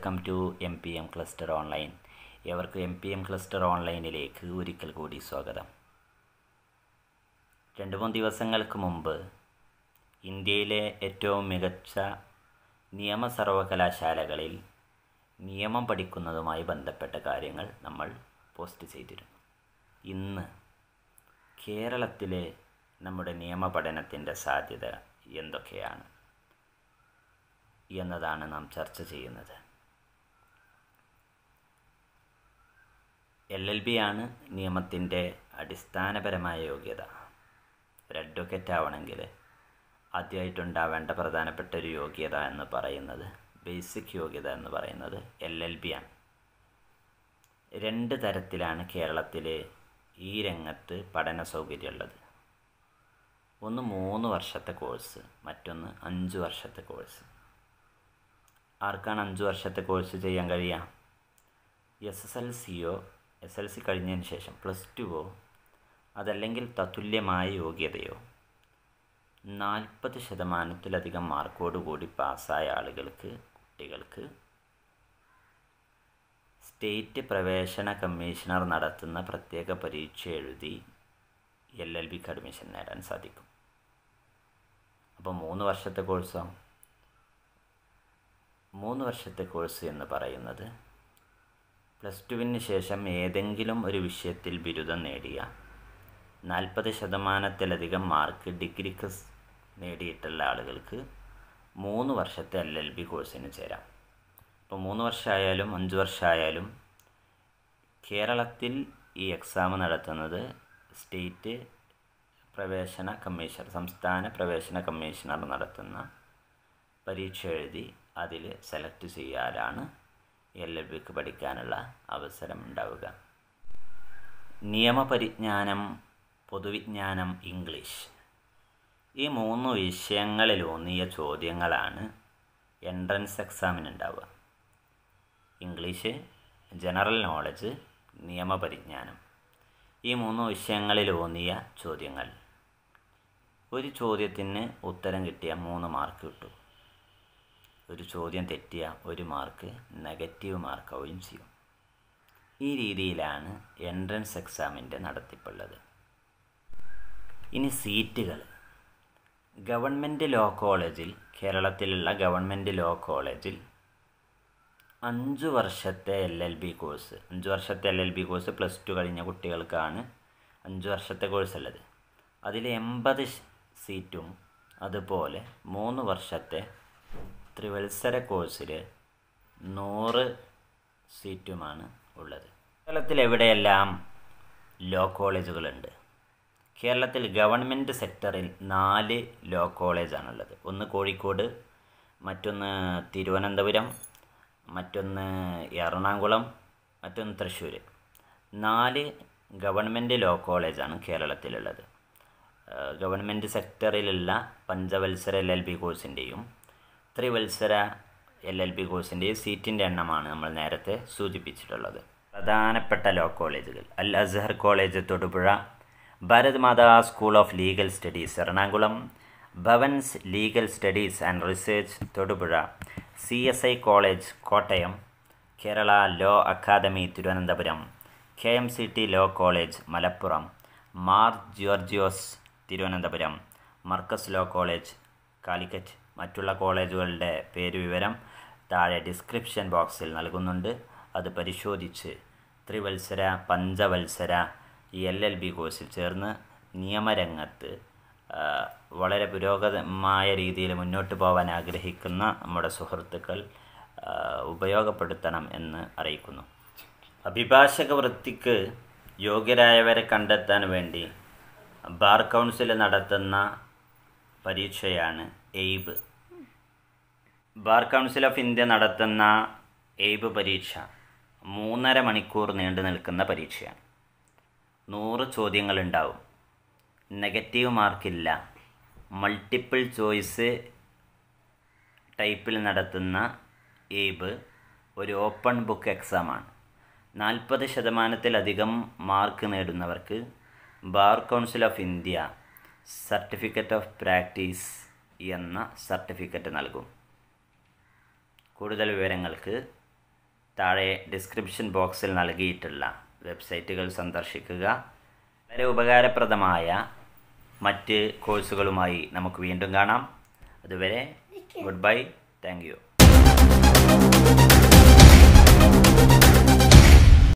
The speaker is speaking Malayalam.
welcome to M P M cluster online എവർക്ക് എം പി എം ക്ലസ്റ്റർ ഓൺലൈനിലേക്ക് ഒരിക്കൽ കൂടി സ്വാഗതം രണ്ട് മൂന്ന് ദിവസങ്ങൾക്ക് മുമ്പ് ഇന്ത്യയിലെ ഏറ്റവും മികച്ച നിയമ സർവകലാശാലകളിൽ നിയമം പഠിക്കുന്നതുമായി ബന്ധപ്പെട്ട കാര്യങ്ങൾ നമ്മൾ പോസ്റ്റ് ചെയ്തിരുന്നു ഇന്ന് കേരളത്തിലെ നമ്മുടെ നിയമ പഠനത്തിൻ്റെ സാധ്യത എന്തൊക്കെയാണ് എന്നതാണ് നാം ചർച്ച ചെയ്യുന്നത് എൽ എൽ ബി ആണ് നിയമത്തിൻ്റെ അടിസ്ഥാനപരമായ യോഗ്യത ഒരു അഡ്വക്കേറ്റ് ആവണമെങ്കിൽ ആദ്യമായിട്ടുണ്ടാവേണ്ട പ്രധാനപ്പെട്ട ഒരു യോഗ്യത എന്ന് പറയുന്നത് ബേസിക് യോഗ്യത എന്ന് പറയുന്നത് എൽ എൽ ബി ആണ് രണ്ട് തരത്തിലാണ് കേരളത്തിൽ ഈ രംഗത്ത് പഠന ഉള്ളത് ഒന്ന് മൂന്ന് വർഷത്തെ കോഴ്സ് മറ്റൊന്ന് അഞ്ച് വർഷത്തെ കോഴ്സ് ആർക്കാണ് അഞ്ച് വർഷത്തെ കോഴ്സ് ചെയ്യാൻ കഴിയുക എസ് എസ് എൽ സിയോ എസ് എൽ സി കഴിഞ്ഞതിന് ശേഷം പ്ലസ് ടുവോ അതല്ലെങ്കിൽ തത്തുല്യമായ യോഗ്യതയോ നാൽപ്പത് ശതമാനത്തിലധികം മാർക്കോടുകൂടി പാസ്സായ ആളുകൾക്ക് കുട്ടികൾക്ക് സ്റ്റേറ്റ് പ്രവേശന കമ്മീഷണർ നടത്തുന്ന പ്രത്യേക പരീക്ഷ എഴുതി എൽ എൽ ബിക്ക് അഡ്മിഷൻ നേടാൻ സാധിക്കും അപ്പോൾ മൂന്ന് വർഷത്തെ കോഴ്സോ മൂന്ന് വർഷത്തെ കോഴ്സ് എന്ന് പറയുന്നത് പ്ലസ് ടുവിന് ശേഷം ഏതെങ്കിലും ഒരു വിഷയത്തിൽ ബിരുദം നേടിയ നാൽപ്പത് ശതമാനത്തിലധികം മാർക്ക് ഡിഗ്രിക്ക് നേടിയിട്ടുള്ള ആളുകൾക്ക് മൂന്ന് വർഷത്തെ എൽ എൽ ബി കോഴ്സിന് ചേരാം ഇപ്പോൾ മൂന്ന് വർഷമായാലും അഞ്ച് വർഷമായാലും കേരളത്തിൽ ഈ എക്സാം നടത്തുന്നത് സ്റ്റേറ്റ് പ്രവേശന കമ്മീഷൻ സംസ്ഥാന പ്രവേശന കമ്മീഷണർ നടത്തുന്ന പരീക്ഷ എഴുതി അതിൽ സെലക്ട് ചെയ്യാനാണ് എൽ എൽ ബിക്ക് പഠിക്കാനുള്ള അവസരം ഉണ്ടാവുക നിയമപരിജ്ഞാനം പൊതുവിജ്ഞാനം ഇംഗ്ലീഷ് ഈ മൂന്ന് വിഷയങ്ങളിലൂന്നിയ ചോദ്യങ്ങളാണ് എൻട്രൻസ് എക്സാമിനുണ്ടാവുക ഇംഗ്ലീഷ് ജനറൽ നോളജ് നിയമപരിജ്ഞാനം ഈ മൂന്ന് വിഷയങ്ങളിലൂന്നിയ ചോദ്യങ്ങൾ ഒരു ചോദ്യത്തിന് ഉത്തരം കിട്ടിയ മൂന്ന് മാർക്ക് കിട്ടും ഒരു ചോദ്യം തെറ്റിയ ഒരു മാർക്ക് നെഗറ്റീവ് മാർക്കാവുകയും ചെയ്യും ഈ രീതിയിലാണ് എൻട്രൻസ് എക്സാമിൻ്റെ നടത്തിപ്പുള്ളത് ഇനി സീറ്റുകൾ ഗവൺമെൻറ് ലോ കോളേജിൽ കേരളത്തിലുള്ള ഗവൺമെൻറ് ലോ കോളേജിൽ അഞ്ച് വർഷത്തെ എൽ എൽ ബി കോഴ്സ് അഞ്ച് വർഷത്തെ L L B course plus two കഴിഞ്ഞ കുട്ടികൾക്കാണ് അഞ്ച് വർഷത്തെ കോഴ്സ് ഉള്ളത് അതിൽ എൺപത് സീറ്റും അതുപോലെ മൂന്ന് വർഷത്തെ ത്രിവത്സര കോഴ്സിൽ നൂറ് സീറ്റുമാണ് ഉള്ളത് കേരളത്തിൽ എവിടെയെല്ലാം ലോ കോളേജുകളുണ്ട് കേരളത്തിൽ ഗവൺമെൻറ് സെക്ടറിൽ നാല് ലോ കോളേജാണുള്ളത് ഒന്ന് കോഴിക്കോട് മറ്റൊന്ന് തിരുവനന്തപുരം മറ്റൊന്ന് എറണാകുളം മറ്റൊന്ന് തൃശ്ശൂർ നാല് ഗവൺമെൻറ് ലോ കോളേജാണ് കേരളത്തിലുള്ളത് ഗവൺമെൻറ് സെക്ടറിലുള്ള പഞ്ചവത്സര എൽ എൽ ബി കോഴ്സിൻ്റെയും ത്രിവത്സര എൽ എൽ പി കോഴ്സിൻ്റെയും സീറ്റിൻ്റെ എണ്ണമാണ് നമ്മൾ നേരത്തെ സൂചിപ്പിച്ചിട്ടുള്ളത് പ്രധാനപ്പെട്ട ലോ കോളേജുകൾ Al Azhar college Thodupuzha Bharat Mata school of legal studies Ernakulam Bhavans legal studies and research Thodupuzha C S I college Kottayam Kerala law academy Thiruvananthapuram K M C T law college Malappuram Mar Georgios Thiruvananthapuram Markaz law college Calicut മറ്റുള്ള കോളേജുകളുടെ പേരുവിവരം താഴെ ഡിസ്ക്രിപ്ഷൻ ബോക്സിൽ നൽകുന്നുണ്ട് അത് പരിശോധിച്ച് ത്രിവത്സര പഞ്ചവത്സര ഈ എൽ എൽ ബി കോഴ്സിൽ ചേർന്ന് നിയമരംഗത്ത് വളരെ പുരോഗതമായ രീതിയിൽ മുന്നോട്ട് പോകാൻ ആഗ്രഹിക്കുന്ന നമ്മുടെ സുഹൃത്തുക്കൾ ഉപയോഗപ്പെടുത്തണം എന്ന് അറിയിക്കുന്നു അഭിഭാഷക വൃത്തിക്ക് യോഗ്യരായവരെ കണ്ടെത്താൻ വേണ്ടി ബാർ കൗൺസിൽ നടത്തുന്ന പരീക്ഷയാണ് AIBE bar council of India നടത്തുന്ന എയ്ബ് പരീക്ഷ മൂന്നര മണിക്കൂർ നീണ്ടു നിൽക്കുന്ന പരീക്ഷയാണ് നൂറ് ചോദ്യങ്ങളുണ്ടാവും നെഗറ്റീവ് മാർക്കില്ല മൾട്ടിപ്പിൾ ചോയ്സ് ടൈപ്പിൽ നടത്തുന്ന എയ്ബ് ഒരു ഓപ്പൺ ബുക്ക് എക്സാമാണ് നാൽപ്പത് ശതമാനത്തിലധികം മാർക്ക് നേടുന്നവർക്ക് bar council of India certificate of practice എന്ന സർട്ടിഫിക്കറ്റ് നൽകും കൂടുതൽ വിവരങ്ങൾക്ക് താഴെ ഡിസ്ക്രിപ്ഷൻ ബോക്സിൽ നൽകിയിട്ടുള്ള വെബ്സൈറ്റുകൾ സന്ദർശിക്കുക വളരെ ഉപകാരപ്രദമായ മറ്റ് കോഴ്സുകളുമായി നമുക്ക് വീണ്ടും കാണാം അതുവരെ ഗുഡ് ബൈ താങ്ക്